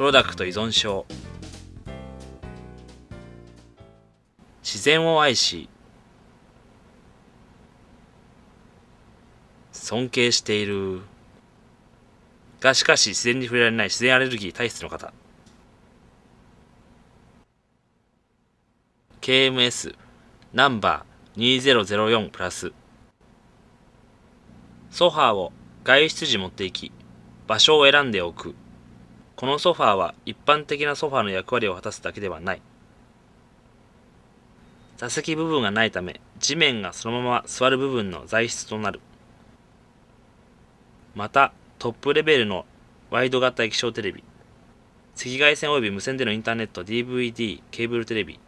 プロダクト依存症自然を愛し尊敬しているがしかし自然に触れられない自然アレルギー体質の方 KMS ナンバー2004プラスソファーを外出時持っていき場所を選んでおくこのソファーは一般的なソファーの役割を果たすだけではない座席部分がないため地面がそのまま座る部分の材質となるまたトップレベルのワイド型液晶テレビ赤外線および無線でのインターネット DVD ケーブルテレビ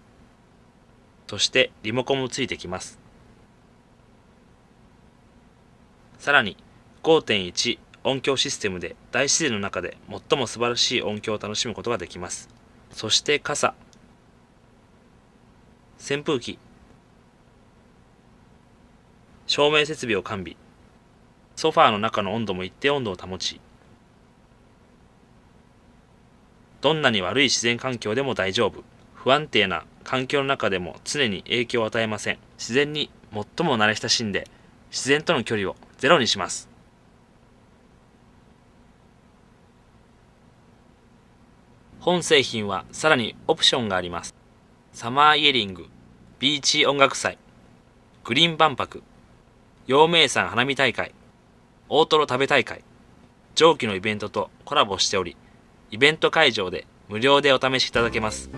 そしてリモコンもついてきますさらに5.1音響システムで大自然の中で最も素晴らしい音響を楽しむことができます。そして傘、扇風機、照明設備を完備、ソファーの中の温度も一定温度を保ち、どんなに悪い自然環境でも大丈夫。不安定な環境の中でも常に影響を与えません。自然に最も慣れ親しんで、自然との距離をゼロにします。本製品はさらにオプションがあります。サマーイエリング、ビーチ音楽祭、グリーン万博、陽明山花見大会、大トロ食べ大会、上記のイベントとコラボしており、イベント会場で無料でお試しいただけます。